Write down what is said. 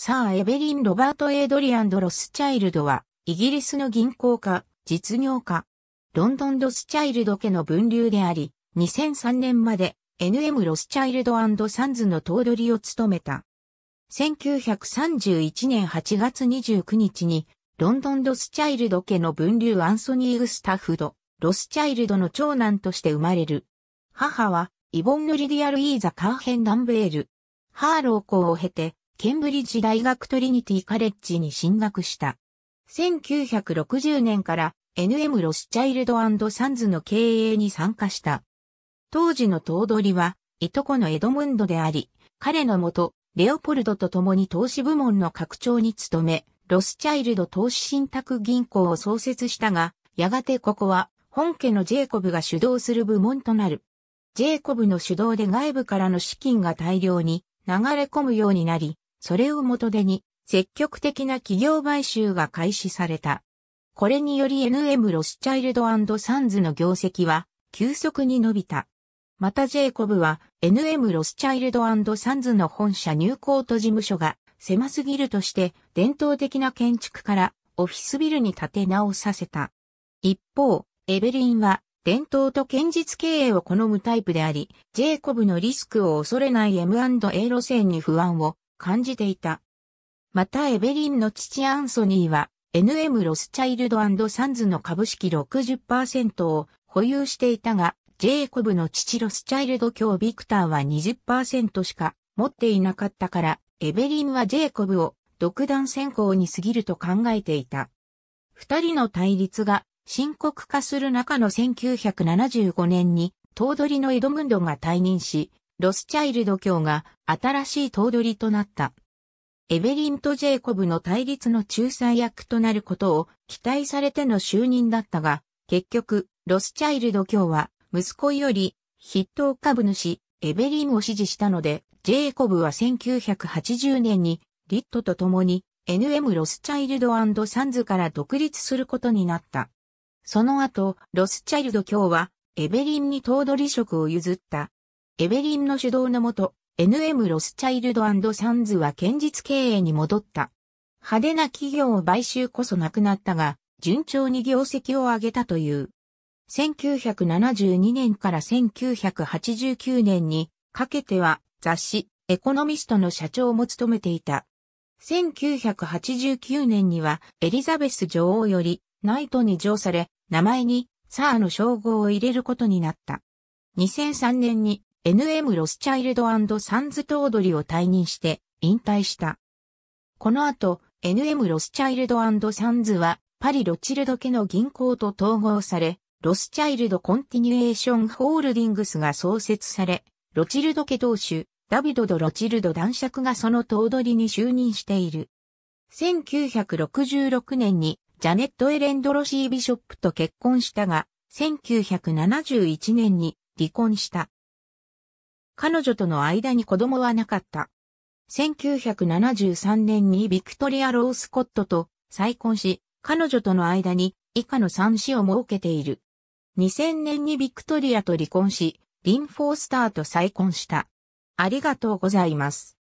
サー・エベリン・ロバート・エイドリアンド・ロスチャイルドは、イギリスの銀行家、実業家、ロンドン・ロスチャイルド家の分流であり、2003年まで NM ロスチャイルドサンズの頭取を務めた。1931年8月29日に、ロンドン・ロスチャイルド家の分流アンソニー・グスタフド、ロスチャイルドの長男として生まれる。母は、イボンヌ・リディアル・イーザ・カーヘン・ダンベール。ハーロー校を経て、ケンブリッジ大学トリニティカレッジに進学した。1960年から NM ロスチャイルドサンズの経営に参加した。当時の頭取は、いとこのエドムンドであり、彼のもと、レオポルドと共に投資部門の拡張に努め、ロスチャイルド投資信託銀行を創設したが、やがてここは、本家のジェイコブが主導する部門となる。ジェイコブの主導で外部からの資金が大量に流れ込むようになり、それを元手に積極的な企業買収が開始された。これにより NM ロスチャイルドサンズの業績は急速に伸びた。またジェイコブは NM ロスチャイルドサンズの本社入港と事務所が狭すぎるとして伝統的な建築からオフィスビルに建て直させた。一方、エベリンは伝統と堅実経営を好むタイプであり、ジェイコブのリスクを恐れない M&A 路線に不安を感じていた。またエベリンの父アンソニーは NM ロスチャイルドサンズの株式60%を保有していたが、ジェイコブの父ロスチャイルド卿ビクターは20%しか持っていなかったから、エベリンはジェイコブを独断先行に過ぎると考えていた。二人の対立が深刻化する中の1975年に頭取のエドムンドが退任し、ロスチャイルド教が新しい頭取となった。エベリンとジェイコブの対立の仲裁役となることを期待されての就任だったが、結局、ロスチャイルド教は息子より筆頭株主、エベリンを支持したので、ジェイコブは1980年にリットと共に NM ロスチャイルドサンズから独立することになった。その後、ロスチャイルド教はエベリンに頭取職を譲ったエベリンの主導のもと、NM ロスチャイルドサンズは堅実経営に戻った。派手な企業を買収こそなくなったが、順調に業績を上げたという。1972年から1989年にかけては雑誌エコノミストの社長も務めていた。1989年にはエリザベス女王よりナイトに上され、名前にサーの称号を入れることになった。2003年に NM ロスチャイルドサンズ頭取を退任して引退した。この後、NM ロスチャイルドサンズはパリ・ロチルド家の銀行と統合され、ロスチャイルド・コンティニュエーション・ホールディングスが創設され、ロチルド家当主、ダビド・ド・ロチルド男爵がその頭取に就任している。1966年にジャネット・エレンド・ロシー・ビショップと結婚したが、1971年に離婚した。彼女との間に子供はなかった。1973年にビクトリア・ロースコットと再婚し、彼女との間に以下の三子を設けている。2000年にビクトリアと離婚し、リン・フォースターと再婚した。ありがとうございます。